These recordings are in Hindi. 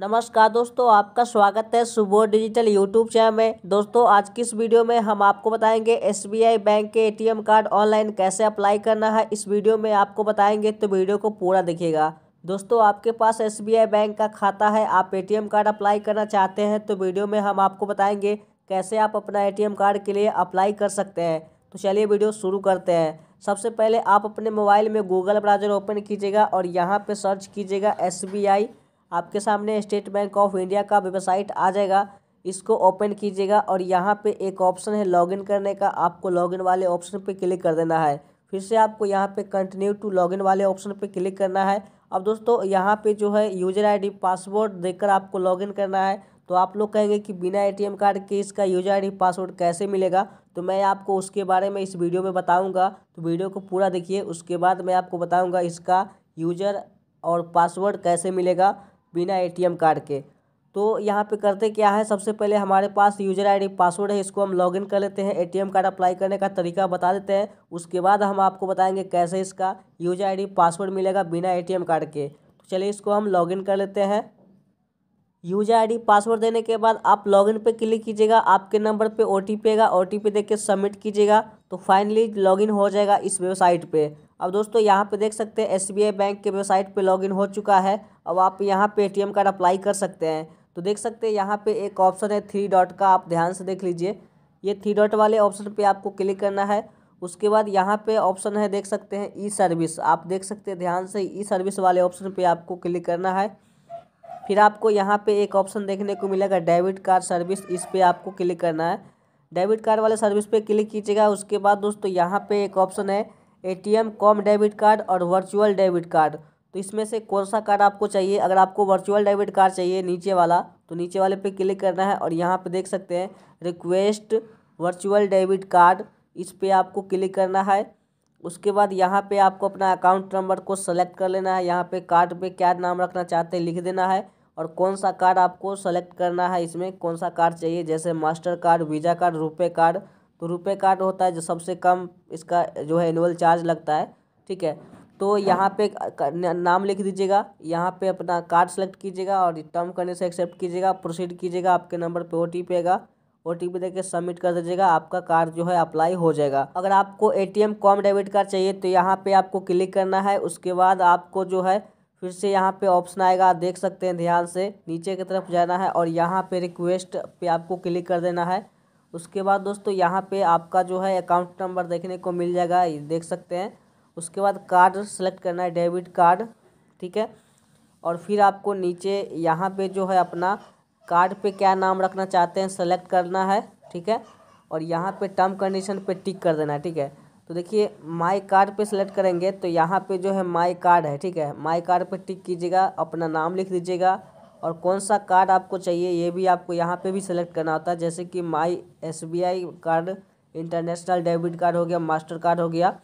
नमस्कार दोस्तों आपका स्वागत है सुबह डिजिटल यूट्यूब चैनल में दोस्तों आज की इस वीडियो में हम आपको बताएंगे एसबीआई बैंक के एटीएम कार्ड ऑनलाइन कैसे अप्लाई करना है इस वीडियो में आपको बताएंगे तो वीडियो को पूरा देखिएगा दोस्तों आपके पास एसबीआई बैंक का खाता है आप ए कार्ड अप्लाई करना चाहते हैं तो वीडियो में हम आपको बताएंगे कैसे आप अपना ए कार्ड के लिए अप्लाई कर सकते हैं तो चलिए वीडियो शुरू करते हैं सबसे पहले आप अपने मोबाइल में गूगल ब्राउजर ओपन कीजिएगा और यहाँ पर सर्च कीजिएगा एस आपके सामने स्टेट बैंक ऑफ इंडिया का वेबसाइट आ जाएगा इसको ओपन कीजिएगा और यहाँ पे एक ऑप्शन है लॉगिन करने का आपको लॉगिन वाले ऑप्शन पे क्लिक कर देना है फिर से आपको यहाँ पे कंटिन्यू टू लॉगिन वाले ऑप्शन पे क्लिक करना है अब दोस्तों यहाँ पे जो है यूजर आईडी पासवर्ड देकर आपको लॉगिन करना है तो आप लोग कहेंगे कि बिना एटीएम कार्ड के इसका यूजर आईडी पासवर्ड कैसे मिलेगा तो मैं आपको उसके बारे में इस वीडियो में बताऊँगा तो वीडियो को पूरा देखिए उसके बाद मैं आपको बताऊँगा इसका यूजर और पासवर्ड कैसे मिलेगा बिना एटीएम कार्ड के तो यहाँ पे करते क्या है सबसे पहले हमारे पास यूजर आईडी पासवर्ड है इसको हम लॉगिन कर लेते हैं एटीएम कार्ड अप्लाई करने का तरीका बता देते हैं उसके बाद हम आपको बताएंगे कैसे इसका यूजर आईडी पासवर्ड मिलेगा बिना एटीएम कार्ड के तो चलिए इसको हम लॉगिन कर लेते हैं यूजर आईडी पासवर्ड देने के बाद आप लॉगिन पे क्लिक कीजिएगा आपके नंबर पे ओ टी आएगा ओ टी पी देकर सबमिट कीजिएगा तो फाइनली लॉगिन हो जाएगा इस वेबसाइट पे अब दोस्तों यहाँ पे देख सकते हैं एस बैंक के वेबसाइट पे लॉगिन हो चुका है अब आप यहाँ पे एटीएम कार्ड अप्लाई कर सकते हैं तो देख सकते हैं यहाँ पे एक ऑप्शन है थ्री डॉट का आप ध्यान से देख लीजिए ये थ्री डॉट वाले ऑप्शन पे आपको क्लिक करना है उसके बाद यहाँ पे ऑप्शन है देख सकते हैं ई सर्विस आप देख सकते हैं ध्यान से ई सर्विस वाले ऑप्शन पर आपको क्लिक करना है फिर आपको यहाँ पर एक ऑप्शन देखने को मिलेगा डेबिट कार्ड सर्विस इस पर आपको क्लिक करना है डेबिट कार्ड वाले सर्विस पर क्लिक कीजिएगा उसके बाद दोस्तों यहाँ पर एक ऑप्शन है एटीएम कॉम डेबिट कार्ड और वर्चुअल डेबिट कार्ड तो इसमें से कौन सा कार्ड आपको चाहिए अगर आपको वर्चुअल डेबिट कार्ड चाहिए नीचे वाला तो नीचे वाले पे क्लिक करना है और यहाँ पे देख सकते हैं रिक्वेस्ट वर्चुअल डेबिट कार्ड इस पर आपको क्लिक करना है उसके बाद यहाँ पे आपको अपना अकाउंट नंबर को सेलेक्ट कर लेना है यहाँ पे कार्ड पे क्या नाम रखना चाहते हैं लिख देना है और कौन सा कार्ड आपको सेलेक्ट करना है इसमें कौन सा कार्ड चाहिए जैसे Mastercard Visa card RuPay card तो रुपये कार्ड होता है जो सबसे कम इसका जो है एनुअल चार्ज लगता है ठीक है तो यहाँ पे नाम लिख दीजिएगा यहाँ पे अपना कार्ड सेलेक्ट कीजिएगा और टर्म करने से एक्सेप्ट कीजिएगा प्रोसीड कीजिएगा आपके नंबर पे ओ टी पी आएगा ओ टी पी देकर सबमिट कर दीजिएगा आपका कार्ड जो है अप्लाई हो जाएगा अगर आपको A T M cum debit card चाहिए तो यहाँ पर आपको क्लिक करना है उसके बाद आपको जो है फिर से यहाँ पे ऑप्शन आएगा देख सकते हैं ध्यान से नीचे की तरफ जाना है और यहाँ पे रिक्वेस्ट पे आपको क्लिक कर देना है उसके बाद दोस्तों यहाँ पे आपका जो है अकाउंट नंबर देखने को मिल जाएगा ये देख सकते हैं उसके बाद कार्ड सेलेक्ट करना है डेबिट कार्ड ठीक है और फिर आपको नीचे यहाँ पे जो है अपना कार्ड पे क्या नाम रखना चाहते हैं सेलेक्ट करना है ठीक है और यहाँ पे टर्म कंडीशन पे टिक कर देना है ठीक है तो देखिए माई कार्ड पे सेलेक्ट करेंगे तो यहाँ पे जो है माई कार्ड है ठीक है माई कार्ड पे टिक कीजिएगा अपना नाम लिख दीजिएगा और कौन सा कार्ड आपको चाहिए ये भी आपको यहाँ पे भी सिलेक्ट करना होता है जैसे कि my S card international debit card हो गया मास्टर कार्ड हो गया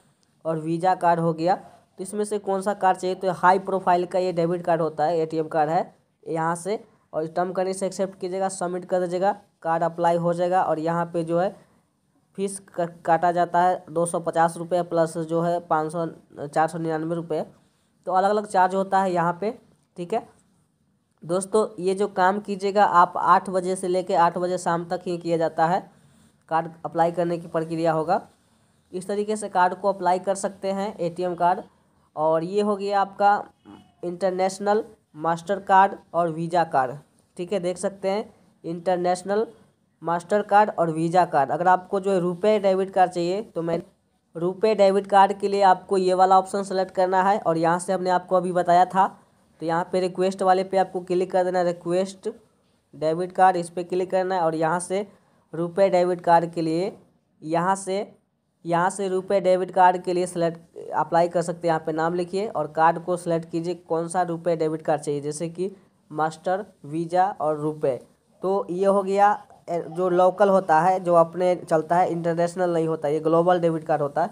और वीज़ा कार्ड हो गया तो इसमें से कौन सा कार्ड चाहिए तो हाई प्रोफाइल का ये डेबिट कार्ड होता है एटीएम कार्ड है यहाँ से और टर्म करने से एक्सेप्ट कीजिएगा सबमिट कर दीजिएगा कार्ड अप्लाई हो जाएगा और यहाँ पर जो है फीस काटा जाता है दो सौ पचास रुपये प्लस जो है पाँच सौ चार सौ निन्यानवे रुपये तो अलग अलग चार्ज होता है यहाँ पर ठीक है दोस्तों ये जो काम कीजिएगा आप आठ बजे से लेकर आठ बजे शाम तक ही किया जाता है कार्ड अप्लाई करने की प्रक्रिया होगा इस तरीके से कार्ड को अप्लाई कर सकते हैं एटीएम कार्ड और ये हो गया आपका इंटरनेशनल मास्टर कार्ड और वीज़ा कार्ड ठीक है देख सकते हैं इंटरनेशनल मास्टर कार्ड और वीज़ा कार्ड अगर आपको जो है रुपये डेबिट कार्ड चाहिए तो मैं रुपये डेबिट कार्ड के लिए आपको ये वाला ऑप्शन सेलेक्ट करना है और यहाँ से हमने आपको अभी बताया था तो यहाँ पे रिक्वेस्ट वाले पे आपको क्लिक कर देना रिक्वेस्ट डेबिट कार्ड इस पर क्लिक करना है और यहाँ से रुपए डेबिट कार्ड के लिए यहाँ से यहाँ से रुपए डेबिट कार्ड के लिए सेलेक्ट अप्लाई कर सकते हैं यहाँ पे नाम लिखिए और कार्ड को सेलेक्ट कीजिए कौन सा रुपए डेबिट कार्ड चाहिए जैसे कि मास्टर वीज़ा और रुपये तो ये हो गया जो लोकल होता है जो अपने चलता है इंटरनेशनल नहीं होता ये ग्लोबल डेबिट कार्ड होता है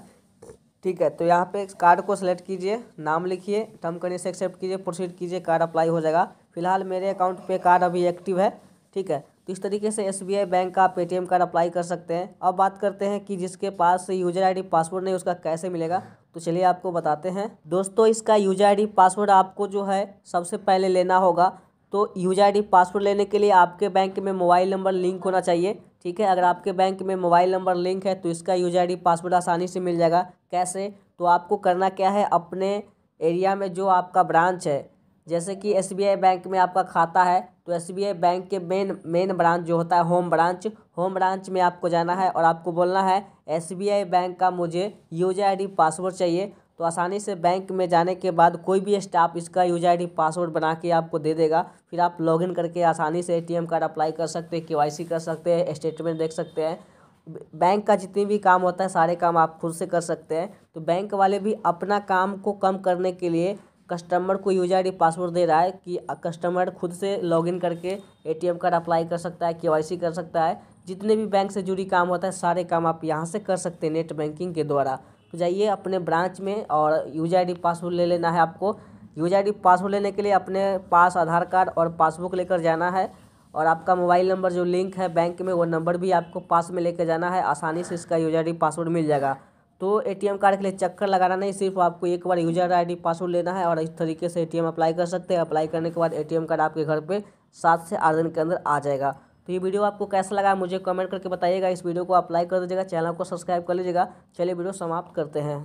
ठीक है तो यहाँ पे कार्ड को सेलेक्ट कीजिए नाम लिखिए टर्म कंडीशन एक्सेप्ट कीजिए प्रोसीड कीजिए कार्ड अप्लाई हो जाएगा फिलहाल मेरे अकाउंट पे कार्ड अभी एक्टिव है ठीक है तो इस तरीके से एस बैंक का पेटीएम कार्ड अप्लाई कर सकते हैं अब बात करते हैं कि जिसके पास यूजर आई पासवर्ड नहीं उसका कैसे मिलेगा तो चलिए आपको बताते हैं दोस्तों इसका यूजर आई पासवर्ड आपको जो है सबसे पहले लेना होगा तो यूजर डी पासवर्ड लेने के लिए आपके बैंक में मोबाइल नंबर लिंक होना चाहिए ठीक है अगर आपके बैंक में मोबाइल नंबर लिंक है तो इसका यूजर डी पासवर्ड आसानी से मिल जाएगा कैसे तो आपको करना क्या है अपने एरिया में जो आपका ब्रांच है जैसे कि एस बैंक में आपका खाता है तो एस बैंक के मेन मेन ब्रांच जो होता है होम ब्रांच होम ब्रांच में आपको जाना है और आपको बोलना है एस बैंक का मुझे यूजर आई पासवर्ड चाहिए तो आसानी से बैंक में जाने के बाद कोई भी स्टाफ इसका यूज आई पासवर्ड बना के आपको दे देगा फिर आप लॉगिन करके आसानी से एटीएम कार्ड अप्लाई कर सकते हैं केवाईसी कर सकते हैं स्टेटमेंट देख सकते हैं बैंक का जितने भी काम होता है सारे काम आप खुद से कर सकते हैं तो बैंक वाले भी अपना काम को कम करने के लिए कस्टमर को यूजर आई पासवर्ड दे रहा है कि कस्टमर खुद से लॉगिन करके एटीएम कार्ड अप्लाई कर सकता है केवाईसी कर सकता है जितने भी बैंक से जुड़ी काम होता है सारे काम आप यहाँ से कर सकते हैं नेट बैंकिंग के द्वारा तो जाइए अपने ब्रांच में और यूज आई पासवर्ड ले लेना है आपको यूज आई पासवर्ड लेने के लिए अपने पास आधार कार्ड और पासबुक लेकर जाना है और आपका मोबाइल नंबर जो लिंक है बैंक में वो नंबर भी आपको पास में लेकर जाना है आसानी से इसका यूजर आई पासवर्ड मिल जाएगा तो एटीएम कार्ड के लिए चक्कर लगाना नहीं सिर्फ आपको एक बार यूजर आईडी पासवर्ड लेना है और इस तरीके से एटीएम अप्लाई कर सकते हैं अप्लाई करने के बाद एटीएम कार्ड आपके घर पे सात से आठ दिन के अंदर आ जाएगा तो ये वीडियो आपको कैसा लगा मुझे कमेंट करके बताइएगा इस वीडियो को आप लाइक कर दीजिएगा चैनल को सब्सक्राइब कर लीजिएगा चलिए वीडियो समाप्त करते हैं